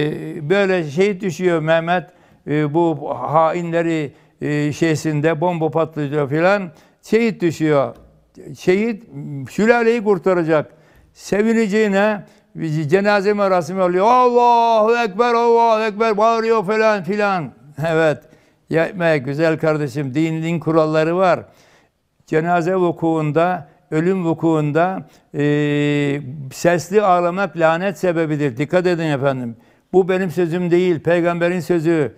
Ee, böyle şey düşüyor Mehmet e, bu hainleri e, şeysinde bomba patlayacak filan şehit düşüyor. Şehit sülaleyi kurtaracak. Sevineceğine cenaze merasimi oluyor. Allahu Ekber, Allahu Ekber bağırıyor falan filan. Evet. Yapma güzel kardeşim dinin kuralları var. Cenaze vukuunda ölüm vukuunda e, sesli ağlamak lanet sebebidir. Dikkat edin efendim. Bu benim sözüm değil, peygamberin sözü.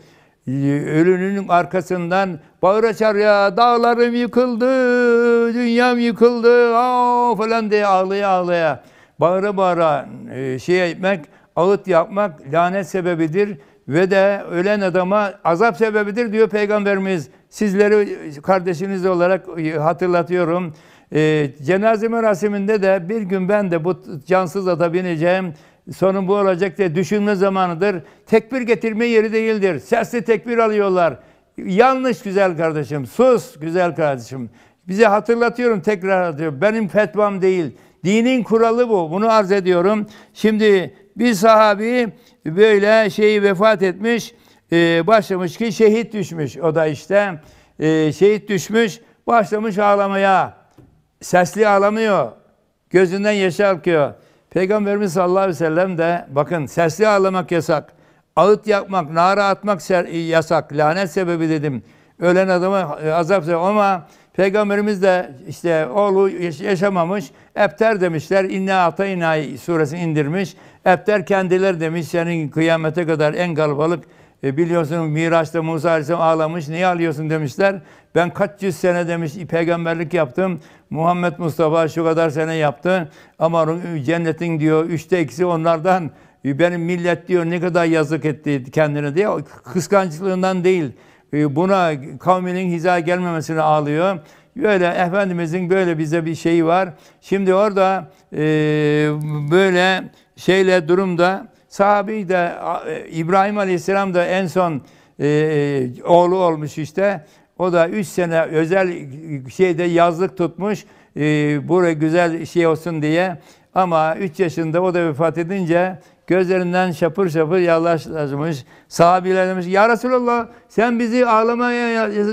Ee, Ölünün arkasından bağıra ya, Dağlarım yıkıldı, dünyam yıkıldı Aa, falan diye ağlaya ağlaya. Bağıra bağıra e, şey etmek, ağıt yapmak lanet sebebidir ve de ölen adama azap sebebidir diyor Peygamberimiz. Sizleri kardeşiniz olarak e, hatırlatıyorum. E, cenaze merasiminde de bir gün ben de bu cansız ata bineceğim. Sonun bu olacak diye düşünme zamanıdır. Tekbir getirme yeri değildir. Sesli tekbir alıyorlar. Yanlış güzel kardeşim. Sus güzel kardeşim. Bize hatırlatıyorum tekrar hatırlatıyorum. Benim fetvam değil. Dinin kuralı bu. Bunu arz ediyorum. Şimdi bir sahabi böyle şeyi vefat etmiş. E, başlamış ki şehit düşmüş. O da işte e, şehit düşmüş. Başlamış ağlamaya. Sesli ağlamıyor. Gözünden yaş akıyor. Peygamberimiz sallallahu aleyhi ve sellem de bakın sesli ağlamak yasak. Ağıt yakmak, nara atmak yasak. Lanet sebebi dedim. Ölen adama e, azap sebebi. Ama Peygamberimiz de işte oğlu yaşamamış. Epter demişler. İnne ata inayi suresini indirmiş. Epter kendiler demiş. Senin kıyamete kadar en kalabalık e, biliyorsun Miraç'ta Musa Aleyhisselam ağlamış. Niye ağlıyorsun demişler. Ben kaç yüz sene demiş peygamberlik yaptım. Muhammed Mustafa şu kadar sene yaptı ama cennetin diyor üçte ikisi onlardan benim millet diyor ne kadar yazık etti kendine diye kıskançlığından değil e, buna kavminin hiza gelmemesini ağlıyor. Böyle Efendimizin böyle bize bir şeyi var. Şimdi orada e, böyle şeyle durumda sahabi de e, İbrahim Aleyhisselam da en son e, e oğlu olmuş işte. O da 3 sene özel şeyde yazlık tutmuş. E, buraya güzel şey olsun diye. Ama 3 yaşında o da vefat edince gözlerinden şapır şapır yağlaşmış. Sahabiler demiş, Ya Resulallah sen bizi ağlamaya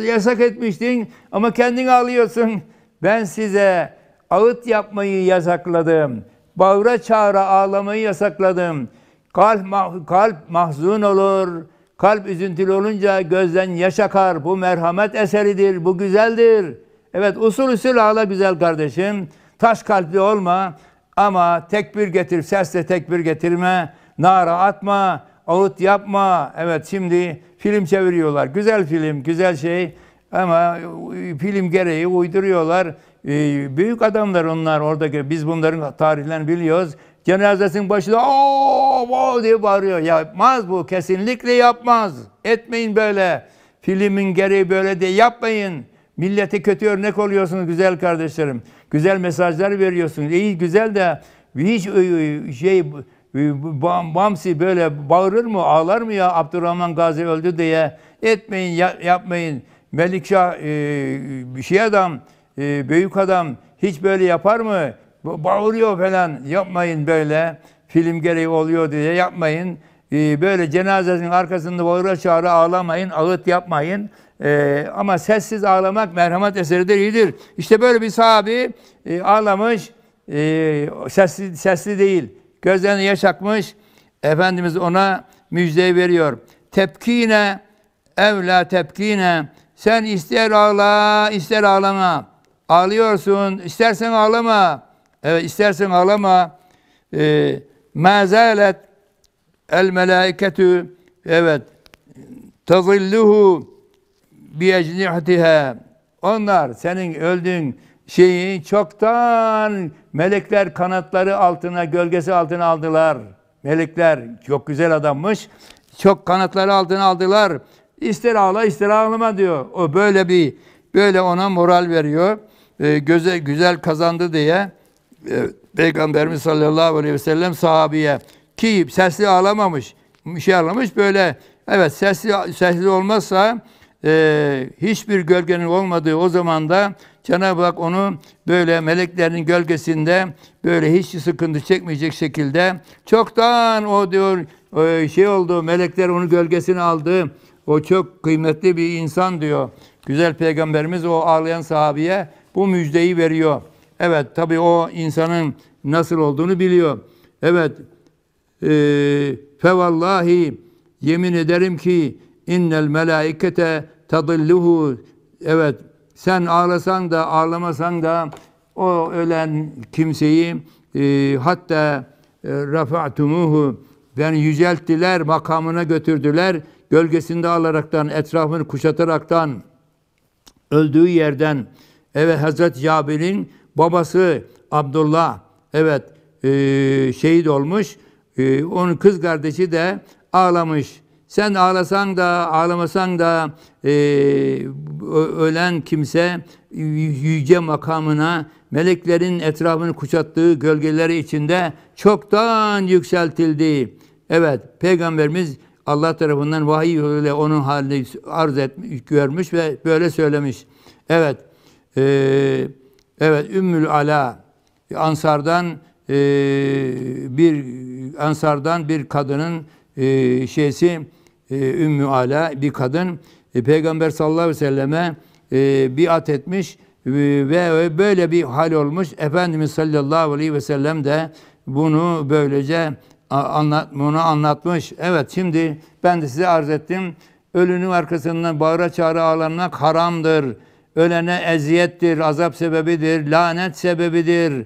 yasak etmiştin ama kendin ağlıyorsun. Ben size ağıt yapmayı yasakladım. Bağıra çağıra ağlamayı yasakladım. Kalp, kalp mahzun olur, Kalp üzüntülü olunca gözden yaş akar. Bu merhamet eseridir, bu güzeldir. Evet usul usul ağla güzel kardeşim. Taş kalpli olma ama tekbir getir, sesle tekbir getirme. Nara atma, ağıt yapma. Evet şimdi film çeviriyorlar. Güzel film, güzel şey. Ama film gereği uyduruyorlar. Ee, büyük adamlar onlar oradaki. Biz bunların tarihlerini biliyoruz. Cenazesinin başında o o diye bağırıyor. Yapmaz bu kesinlikle yapmaz. Etmeyin böyle. Filmin gereği böyle diye yapmayın. Millete kötü örnek oluyorsunuz güzel kardeşlerim. Güzel mesajlar veriyorsunuz. İyi güzel de hiç şey Bamsi böyle bağırır mı, ağlar mı ya Abdurrahman Gazi öldü diye. Etmeyin, ya, yapmayın. Melikşah e, bir şey adam, e, büyük adam hiç böyle yapar mı? bağırıyor falan yapmayın böyle film gereği oluyor diye yapmayın. Ee, böyle cenazesinin arkasında bağıra çağıra ağlamayın, ağıt yapmayın. Ee, ama sessiz ağlamak merhamet eseridir, iyidir. İşte böyle bir sahabi e, ağlamış, e, sesli, sesli değil. Gözlerini yaş akmış. Efendimiz ona müjdeyi veriyor. Tepkine evla tepkine sen ister ağla, ister ağlama. Ağlıyorsun, istersen ağlama. Evet istersen ağlama. Ee, Mazalet el melaiketü evet tazilluhu bi ecnihatiha. Onlar senin öldüğün şeyi çoktan melekler kanatları altına, gölgesi altına aldılar. Melekler çok güzel adammış. Çok kanatları altına aldılar. İster ağla ister ağlama diyor. O böyle bir böyle ona moral veriyor. Ee, göze, güzel kazandı diye. E, peygamberimiz sallallahu aleyhi ve sellem sahabiye ki sesli ağlamamış, bir şey ağlamış böyle. Evet sesli, sesli olmazsa e, hiçbir gölgenin olmadığı o zamanda Cenab-ı Hak onu böyle meleklerin gölgesinde böyle hiç sıkıntı çekmeyecek şekilde çoktan o diyor e, şey oldu melekler onu gölgesine aldı. O çok kıymetli bir insan diyor. Güzel peygamberimiz o ağlayan sahabeye bu müjdeyi veriyor. Evet tabii o insanın nasıl olduğunu biliyor. Evet e, fevallahi yemin ederim ki innel melaikete tadilluhu evet sen ağlasan da ağlamasan da o ölen kimseyi e, hatta e, rafa'tumuhu ben yani yücelttiler makamına götürdüler gölgesinde alaraktan etrafını kuşataraktan öldüğü yerden evet Hazreti Cabir'in Babası Abdullah evet e, şehit olmuş. E, onun kız kardeşi de ağlamış. Sen ağlasan da ağlamasan da e, ölen kimse yüce makamına meleklerin etrafını kuşattığı gölgeleri içinde çoktan yükseltildi. Evet peygamberimiz Allah tarafından vahiy yoluyla onun halini arz etmiş, görmüş ve böyle söylemiş. Evet. Eee Evet Ümmül Ala Ansar'dan e, bir Ansar'dan bir kadının e, şeysi e, Ümmü Ala bir kadın e, Peygamber sallallahu aleyhi ve selleme e, biat etmiş e, ve böyle bir hal olmuş. Efendimiz sallallahu aleyhi ve sellem de bunu böylece anlat, bunu anlatmış. Evet şimdi ben de size arz ettim. Ölünün arkasından bağıra çağıra ağlanmak haramdır Ölene eziyettir, azap sebebidir, lanet sebebidir.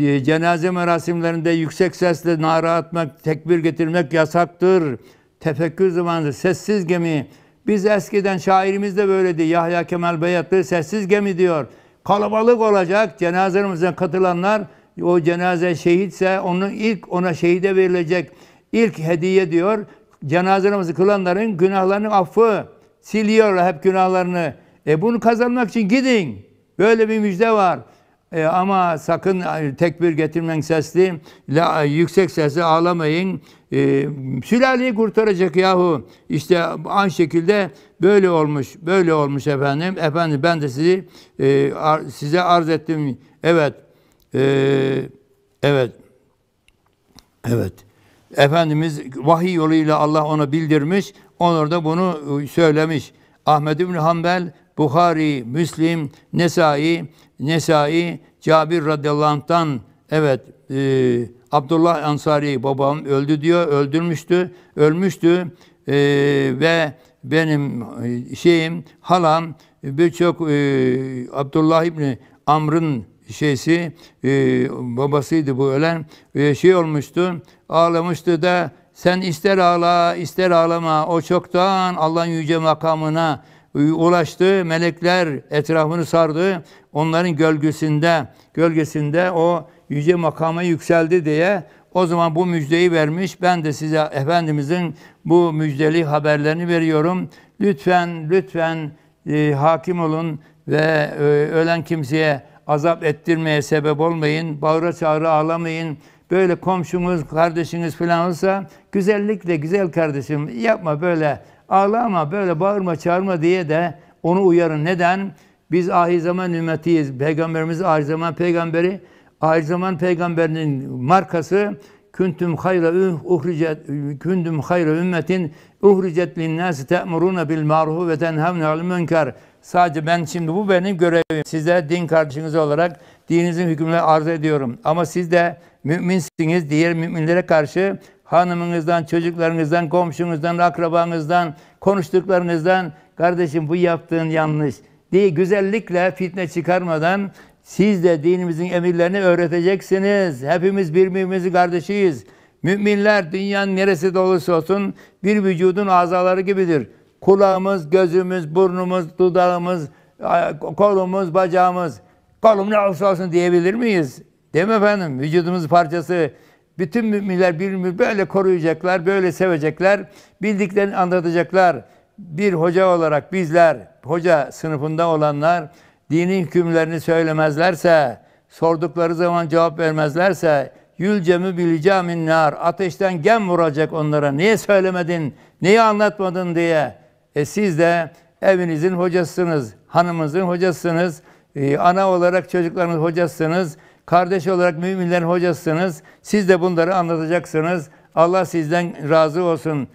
Ee, cenaze merasimlerinde yüksek sesle nara atmak, tekbir getirmek yasaktır. Tefekkür zamanı sessiz gemi. Biz eskiden şairimiz de böyledi. Yahya Kemal Beyatlı sessiz gemi diyor. Kalabalık olacak. Cenazemize katılanlar o cenaze şehitse onun ilk ona şehide verilecek ilk hediye diyor. Cenaze kılanların günahlarının affı siliyorlar hep günahlarını. E bunu kazanmak için gidin. Böyle bir müjde var. E, ama sakın e, tekbir getirmen sesli, la, e, yüksek sesle ağlamayın. E, sülaleyi kurtaracak yahu. İşte aynı şekilde böyle olmuş, böyle olmuş efendim. Efendim ben de sizi e, ar, size arz ettim. Evet, e, evet, evet. Efendimiz vahiy yoluyla Allah ona bildirmiş. Onlar da bunu e, söylemiş. Ahmed İbni Hanbel Buhari, Müslim, Nesai, Nesai, Cabir radıyallahu evet e, Abdullah Ansari babam öldü diyor. Öldürmüştü. Ölmüştü. E, ve benim e, şeyim halam birçok e, Abdullah İbni Amr'ın şeysi e, babasıydı bu ölen e, şey olmuştu ağlamıştı da sen ister ağla ister ağlama o çoktan Allah'ın yüce makamına ulaştı. Melekler etrafını sardı. Onların gölgesinde, gölgesinde o yüce makama yükseldi diye o zaman bu müjdeyi vermiş. Ben de size Efendimizin bu müjdeli haberlerini veriyorum. Lütfen, lütfen e, hakim olun ve e, ölen kimseye azap ettirmeye sebep olmayın. Bağıra çağıra ağlamayın. Böyle komşumuz, kardeşiniz falan olsa güzellikle güzel kardeşim yapma böyle Ağlama, böyle bağırma, çağırma diye de onu uyarın. Neden? Biz ahir zaman ümmetiyiz. Peygamberimiz ahir zaman peygamberi. Ahir zaman peygamberinin markası küntüm hayra uhricet kündüm hayra ümmetin uhricet linnâsi te'murûne bil ma'rufu ve tenhevne al münker. Sadece ben şimdi bu benim görevim. Size din kardeşiniz olarak dininizin hükümlerini arz ediyorum. Ama siz de müminsiniz. Diğer müminlere karşı hanımınızdan, çocuklarınızdan, komşunuzdan, akrabanızdan, konuştuklarınızdan kardeşim bu yaptığın yanlış diye güzellikle fitne çıkarmadan siz de dinimizin emirlerini öğreteceksiniz. Hepimiz birbirimizi kardeşiyiz. Müminler dünyanın neresi de olursa olsun bir vücudun azaları gibidir. Kulağımız, gözümüz, burnumuz, dudağımız, kolumuz, bacağımız. Kolum ne olursa olsun diyebilir miyiz? Değil mi efendim? Vücudumuz parçası. Bütün müminler birbirini böyle koruyacaklar, böyle sevecekler, bildiklerini anlatacaklar. Bir hoca olarak bizler, hoca sınıfında olanlar, dinin hükümlerini söylemezlerse, sordukları zaman cevap vermezlerse, yülcemi bileceğim nar, ateşten gem vuracak onlara. Niye söylemedin, niye anlatmadın diye. E siz de evinizin hocasınız, hanımınızın hocasınız, e, ana olarak çocuklarınız hocasınız. Kardeş olarak müminlerin hocasısınız. Siz de bunları anlatacaksınız. Allah sizden razı olsun.